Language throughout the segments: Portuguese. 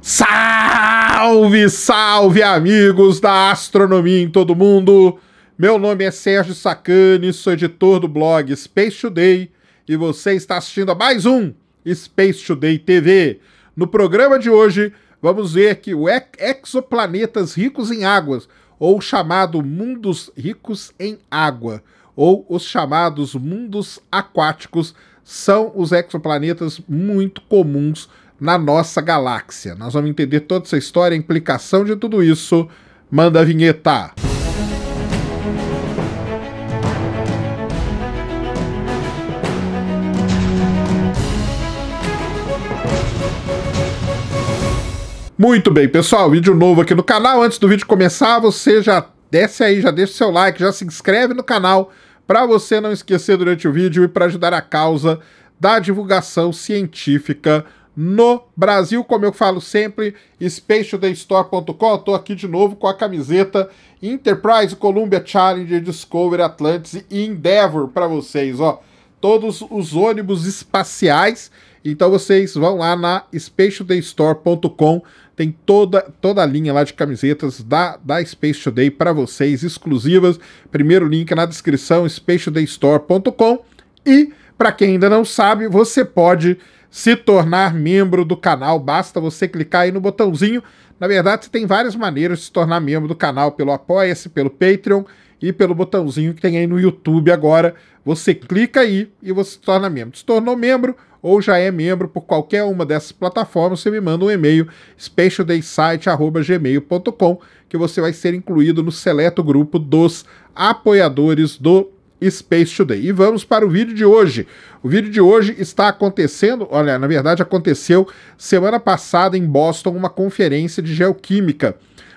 Salve, salve, amigos da astronomia em todo mundo! Meu nome é Sérgio Sacani, sou editor do blog Space Today e você está assistindo a mais um Space Today TV. No programa de hoje, vamos ver que o exoplanetas ricos em águas, ou chamado mundos ricos em água, ou os chamados mundos aquáticos, são os exoplanetas muito comuns na nossa galáxia. Nós vamos entender toda essa história, a implicação de tudo isso. Manda a vinheta! Muito bem, pessoal, vídeo novo aqui no canal. Antes do vídeo começar, você já desce aí, já deixa o seu like, já se inscreve no canal para você não esquecer durante o vídeo e para ajudar a causa da divulgação científica no Brasil. Como eu falo sempre, store.com Estou aqui de novo com a camiseta Enterprise, Columbia Challenger, Discovery, Atlantis e Endeavor para vocês. Ó, todos os ônibus espaciais. Então vocês vão lá na store.com Tem toda, toda a linha lá de camisetas da, da Space Today para vocês, exclusivas. Primeiro link na descrição, spacetodaystore.com. E, para quem ainda não sabe, você pode se tornar membro do canal. Basta você clicar aí no botãozinho. Na verdade, você tem várias maneiras de se tornar membro do canal pelo Apoia-se, pelo Patreon e pelo botãozinho que tem aí no YouTube agora. Você clica aí e você se torna membro. Se tornou membro ou já é membro por qualquer uma dessas plataformas, você me manda um e-mail specialdaysite@gmail.com que você vai ser incluído no seleto grupo dos apoiadores do Space Today. E vamos para o vídeo de hoje. O vídeo de hoje está acontecendo, olha, na verdade aconteceu semana passada em Boston uma conferência de geoquímica,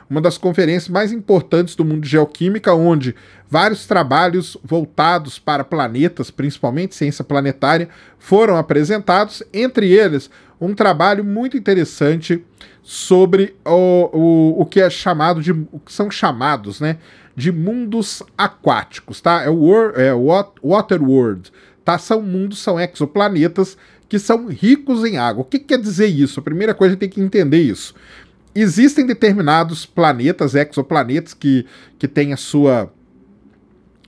uma das conferências mais importantes do mundo de geoquímica, onde vários trabalhos voltados para planetas, principalmente ciência planetária, foram apresentados, entre eles um trabalho muito interessante sobre o, o, o que é chamado de o que são chamados, né? de mundos aquáticos, tá? É o World, é, Water World, tá? São mundos, são exoplanetas que são ricos em água. O que, quer dizer isso? A primeira coisa a gente tem que entender isso. Existem determinados planetas, exoplanetas, que, que têm a sua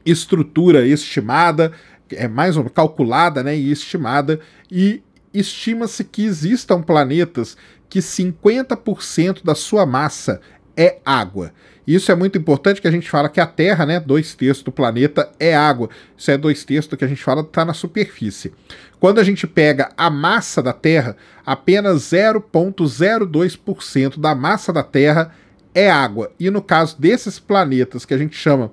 estrutura estimada, é mais ou menos calculada né, e estimada, e estima-se que existam planetas que 50% da sua massa é água. Isso é muito importante que a gente fala que a Terra, né, dois terços do planeta é água. Isso é dois terços do que a gente fala está na superfície. Quando a gente pega a massa da Terra, apenas 0,02% da massa da Terra é água. E no caso desses planetas que a gente chama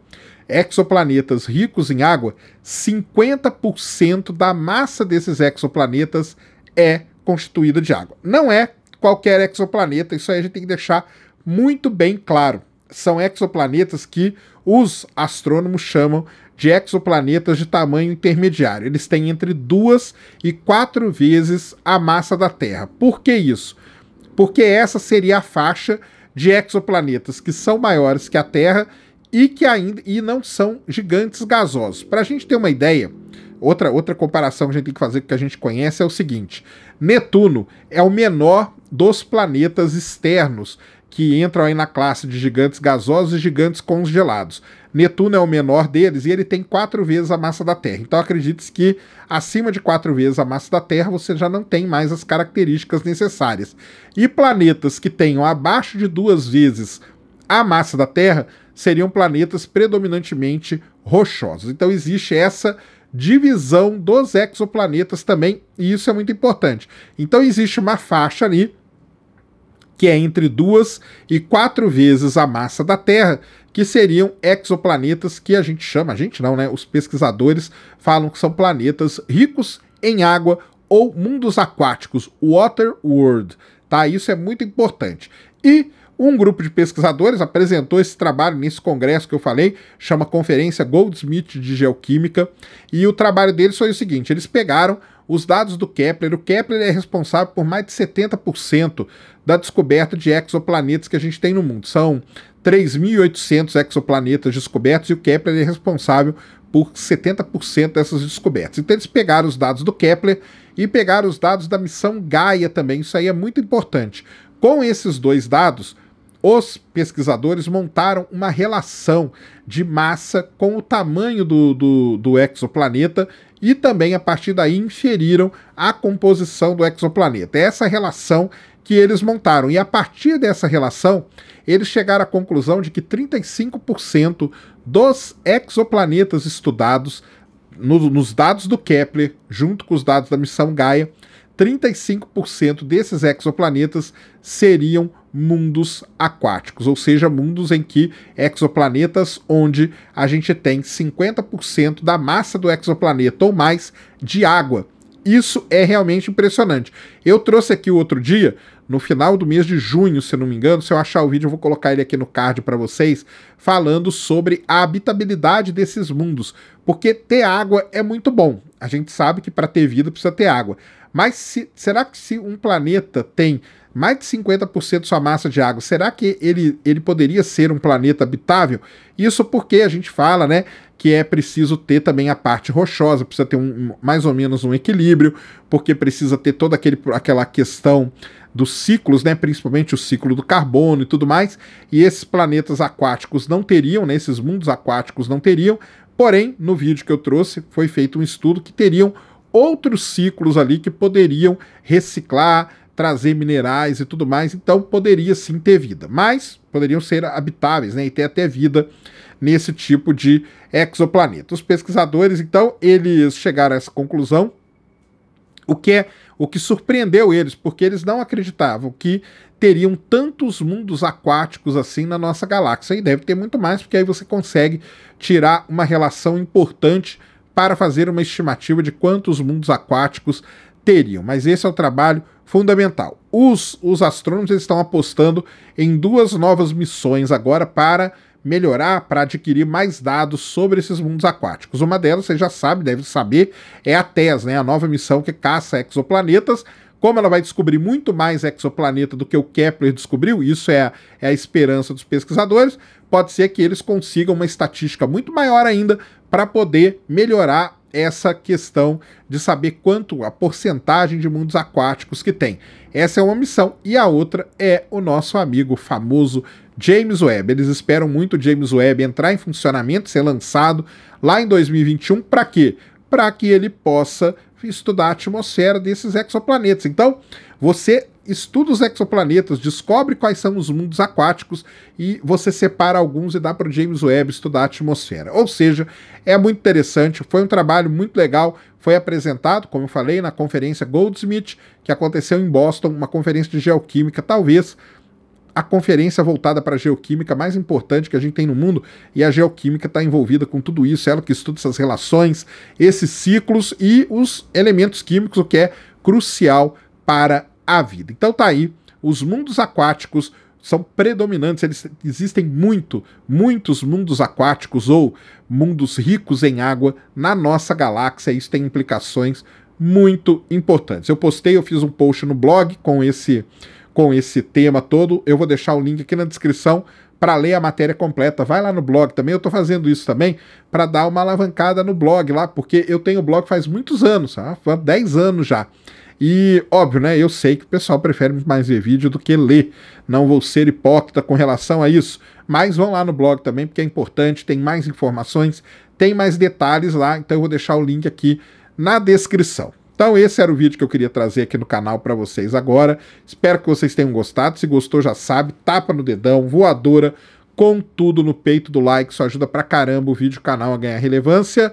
exoplanetas ricos em água, 50% da massa desses exoplanetas é constituída de água. Não é qualquer exoplaneta, isso aí a gente tem que deixar muito bem claro. São exoplanetas que os astrônomos chamam de exoplanetas de tamanho intermediário. Eles têm entre duas e quatro vezes a massa da Terra. Por que isso? Porque essa seria a faixa de exoplanetas que são maiores que a Terra e que ainda e não são gigantes gasosos. Para a gente ter uma ideia, outra, outra comparação que a gente tem que fazer com que a gente conhece é o seguinte: Netuno é o menor dos planetas externos que entram aí na classe de gigantes gasosos e gigantes congelados. Netuno é o menor deles e ele tem quatro vezes a massa da Terra. Então acredite que acima de quatro vezes a massa da Terra você já não tem mais as características necessárias. E planetas que tenham abaixo de duas vezes a massa da Terra seriam planetas predominantemente rochosos. Então existe essa divisão dos exoplanetas também, e isso é muito importante. Então existe uma faixa ali que é entre duas e quatro vezes a massa da Terra, que seriam exoplanetas que a gente chama, a gente não, né? Os pesquisadores falam que são planetas ricos em água ou mundos aquáticos, water world, tá? Isso é muito importante. E um grupo de pesquisadores apresentou esse trabalho nesse congresso que eu falei, chama Conferência Goldsmith de Geoquímica, e o trabalho deles foi o seguinte: eles pegaram os dados do Kepler. O Kepler é responsável por mais de 70% da descoberta de exoplanetas que a gente tem no mundo. São 3.800 exoplanetas descobertos e o Kepler é responsável por 70% dessas descobertas. Então eles pegaram os dados do Kepler e pegaram os dados da missão Gaia também. Isso aí é muito importante. Com esses dois dados, os pesquisadores montaram uma relação de massa com o tamanho do, do, do exoplaneta e também a partir daí inferiram a composição do exoplaneta. É essa relação que eles montaram. E a partir dessa relação, eles chegaram à conclusão de que 35% dos exoplanetas estudados no, nos dados do Kepler, junto com os dados da missão Gaia, 35% desses exoplanetas seriam mundos aquáticos, ou seja, mundos em que exoplanetas onde a gente tem 50% da massa do exoplaneta ou mais de água. Isso é realmente impressionante. Eu trouxe aqui o outro dia, no final do mês de junho, se eu não me engano, se eu achar o vídeo eu vou colocar ele aqui no card para vocês, falando sobre a habitabilidade desses mundos, porque ter água é muito bom. A gente sabe que para ter vida precisa ter água. Mas se, será que se um planeta tem mais de 50% de sua massa de água. Será que ele, ele poderia ser um planeta habitável? Isso porque a gente fala, né, que é preciso ter também a parte rochosa, precisa ter um, mais ou menos um equilíbrio, porque precisa ter toda aquele, aquela questão dos ciclos, né, principalmente o ciclo do carbono e tudo mais, e esses planetas aquáticos não teriam, né, esses mundos aquáticos não teriam, porém, no vídeo que eu trouxe, foi feito um estudo que teriam outros ciclos ali que poderiam reciclar, trazer minerais e tudo mais, então poderia sim ter vida, mas poderiam ser habitáveis, né, e ter até vida nesse tipo de exoplaneta. Os pesquisadores, então, eles chegaram a essa conclusão, o que é o que surpreendeu eles, porque eles não acreditavam que teriam tantos mundos aquáticos assim na nossa galáxia. E deve ter muito mais, porque aí você consegue tirar uma relação importante para fazer uma estimativa de quantos mundos aquáticos teriam, mas esse é o trabalho fundamental. Os, os astrônomos estão apostando em duas novas missões agora para melhorar, para adquirir mais dados sobre esses mundos aquáticos. Uma delas, você já sabe, deve saber, é a TES, né, a nova missão que caça exoplanetas. Como ela vai descobrir muito mais exoplaneta do que o Kepler descobriu, isso é a, é a esperança dos pesquisadores, pode ser que eles consigam uma estatística muito maior ainda para poder melhorar essa questão de saber quanto a porcentagem de mundos aquáticos que tem. Essa é uma missão e a outra é o nosso amigo famoso James Webb. Eles esperam muito James Webb entrar em funcionamento, ser lançado lá em 2021 para quê? Para que ele possa estudar a atmosfera desses exoplanetas. Então, você estuda os exoplanetas, descobre quais são os mundos aquáticos e você separa alguns e dá para o James Webb estudar a atmosfera. Ou seja, é muito interessante, foi um trabalho muito legal, foi apresentado, como eu falei, na conferência Goldsmith, que aconteceu em Boston, uma conferência de geoquímica, talvez a conferência voltada para a geoquímica mais importante que a gente tem no mundo, e a geoquímica está envolvida com tudo isso, ela que estuda essas relações, esses ciclos e os elementos químicos, o que é crucial para a vida. Então tá aí, os mundos aquáticos são predominantes, eles existem muito, muitos mundos aquáticos ou mundos ricos em água na nossa galáxia. Isso tem implicações muito importantes. Eu postei, eu fiz um post no blog com esse com esse tema todo. Eu vou deixar o link aqui na descrição para ler a matéria completa. Vai lá no blog também. Eu estou fazendo isso também para dar uma alavancada no blog lá, porque eu tenho blog faz muitos anos, há tá? 10 anos já. E, óbvio, né? Eu sei que o pessoal prefere mais ver vídeo do que ler. Não vou ser hipócrita com relação a isso. Mas vão lá no blog também, porque é importante, tem mais informações, tem mais detalhes lá. Então eu vou deixar o link aqui na descrição. Então esse era o vídeo que eu queria trazer aqui no canal para vocês agora. Espero que vocês tenham gostado. Se gostou, já sabe, tapa no dedão, voadora, com tudo no peito do like. Isso ajuda pra caramba o vídeo, o canal a ganhar relevância.